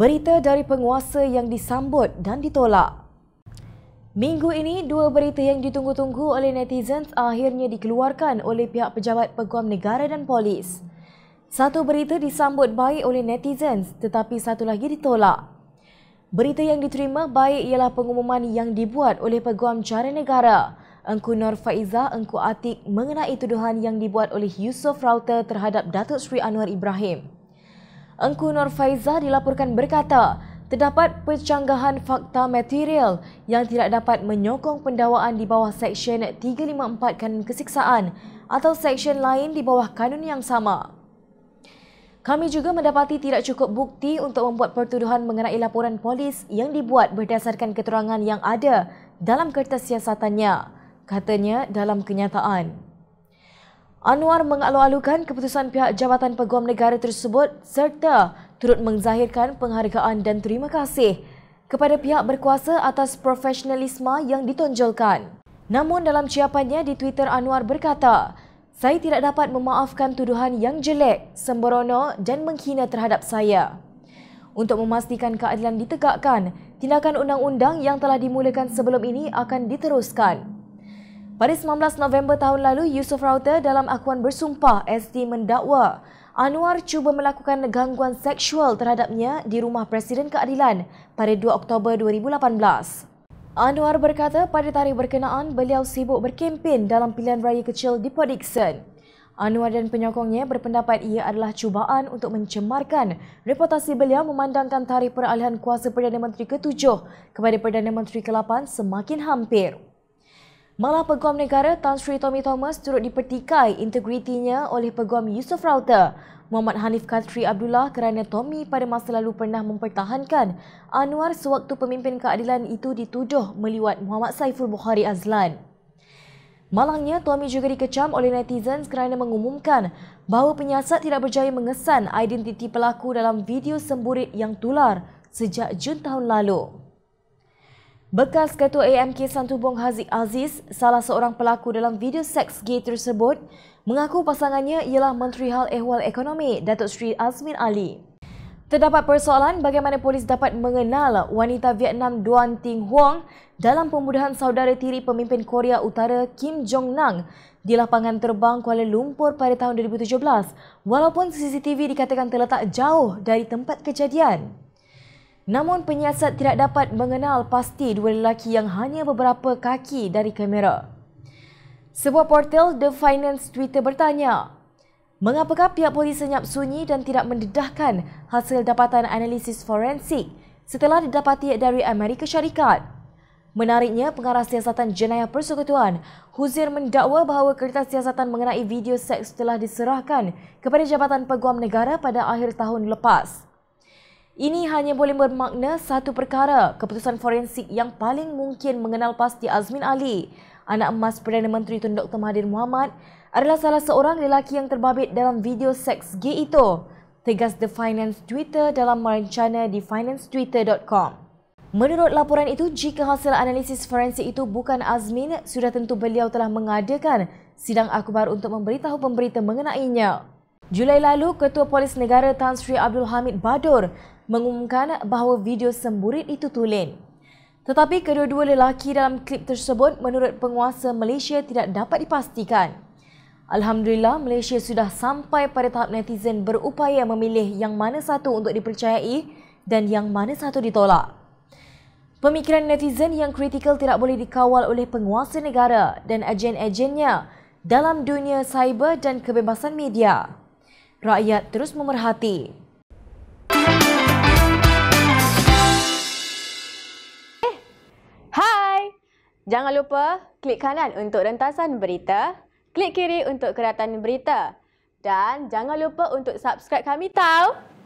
Berita dari penguasa yang disambut dan ditolak. Minggu ini, dua berita yang ditunggu-tunggu oleh netizen akhirnya dikeluarkan oleh pihak pejabat peguam negara dan polis. Satu berita disambut baik oleh netizen tetapi satu lagi ditolak. Berita yang diterima baik ialah pengumuman yang dibuat oleh peguam cara negara. Engku Nur Faizah Engku Atik mengenai tuduhan yang dibuat oleh Yusof Rauter terhadap Datuk Sri Anwar Ibrahim. Engku Nur Faizah dilaporkan berkata, terdapat pencanggahan fakta material yang tidak dapat menyokong pendawaan di bawah Seksyen 354 Kanun Kesiksaan atau Seksyen lain di bawah kanun yang sama. Kami juga mendapati tidak cukup bukti untuk membuat pertuduhan mengenai laporan polis yang dibuat berdasarkan keterangan yang ada dalam kertas siasatannya, katanya dalam kenyataan. Anwar mengalu-alukan keputusan pihak Jabatan Peguam Negara tersebut serta turut mengzahirkan penghargaan dan terima kasih kepada pihak berkuasa atas profesionalisme yang ditonjolkan. Namun dalam ciapannya di Twitter Anwar berkata, saya tidak dapat memaafkan tuduhan yang jelek, sembrono dan menghina terhadap saya. Untuk memastikan keadilan ditegakkan, tindakan undang-undang yang telah dimulakan sebelum ini akan diteruskan. Pada 19 November tahun lalu, Yusof Rauter dalam akuan bersumpah SD mendakwa Anwar cuba melakukan gangguan seksual terhadapnya di rumah Presiden Keadilan pada 2 Oktober 2018. Anwar berkata pada tarikh berkenaan beliau sibuk berkempen dalam pilihan raya kecil di Port Dickson. Anwar dan penyokongnya berpendapat ia adalah cubaan untuk mencemarkan reputasi beliau memandangkan tarikh peralihan kuasa Perdana Menteri ke-7 kepada Perdana Menteri ke-8 semakin hampir. Malah Peguam Negara Tan Sri Tommy Thomas turut dipertikai integritinya oleh Peguam Yusof Rauter Muhammad Hanif Khatri Abdullah kerana Tommy pada masa lalu pernah mempertahankan Anwar sewaktu pemimpin keadilan itu dituduh meliwat Muhammad Saiful Bukhari Azlan. Malangnya, Tommy juga dikecam oleh netizen kerana mengumumkan bahawa penyiasat tidak berjaya mengesan identiti pelaku dalam video semburit yang tular sejak Jun tahun lalu. Bekas Ketua AMK Santubong Haziq Aziz, salah seorang pelaku dalam video seks gay tersebut, mengaku pasangannya ialah Menteri Hal Ehwal Ekonomi, Datuk Sri Azmin Ali. Terdapat persoalan bagaimana polis dapat mengenal wanita Vietnam Duan Ting Huang dalam pembunuhan saudara tiri pemimpin Korea Utara Kim Jong Nang di lapangan terbang Kuala Lumpur pada tahun 2017 walaupun CCTV dikatakan terletak jauh dari tempat kejadian. Namun penyiasat tidak dapat mengenal pasti dua lelaki yang hanya beberapa kaki dari kamera. Sebuah portal The Finance Twitter bertanya, mengapakah pihak polis senyap sunyi dan tidak mendedahkan hasil dapatan analisis forensik setelah didapati dari Amerika Syarikat? Menariknya, pengarah siasatan jenayah persekutuan, Huzir mendakwa bahawa kertas siasatan mengenai video seks telah diserahkan kepada Jabatan Peguam Negara pada akhir tahun lepas. Ini hanya boleh bermakna satu perkara, keputusan forensik yang paling mungkin mengenal pasti Azmin Ali, anak emas Perdana Menteri Tun Dr. Mahathir Mohamad, adalah salah seorang lelaki yang terbabit dalam video seks g itu, tegas The Finance Twitter dalam merencana di financetwitter.com. Menurut laporan itu, jika hasil analisis forensik itu bukan Azmin, sudah tentu beliau telah mengadakan sidang akhbar untuk memberitahu pemberita mengenainya. Julai lalu, Ketua Polis Negara Tan Sri Abdul Hamid Badur mengumumkan bahawa video semburit itu tulen. Tetapi kedua-dua lelaki dalam klip tersebut menurut penguasa Malaysia tidak dapat dipastikan. Alhamdulillah, Malaysia sudah sampai pada tahap netizen berupaya memilih yang mana satu untuk dipercayai dan yang mana satu ditolak. Pemikiran netizen yang kritikal tidak boleh dikawal oleh penguasa negara dan agen ejennya dalam dunia cyber dan kebebasan media rakyat terus memerhati. Hai! Jangan lupa klik kanan untuk rentasan berita, klik kiri untuk keratan berita dan jangan lupa untuk subscribe kami tau.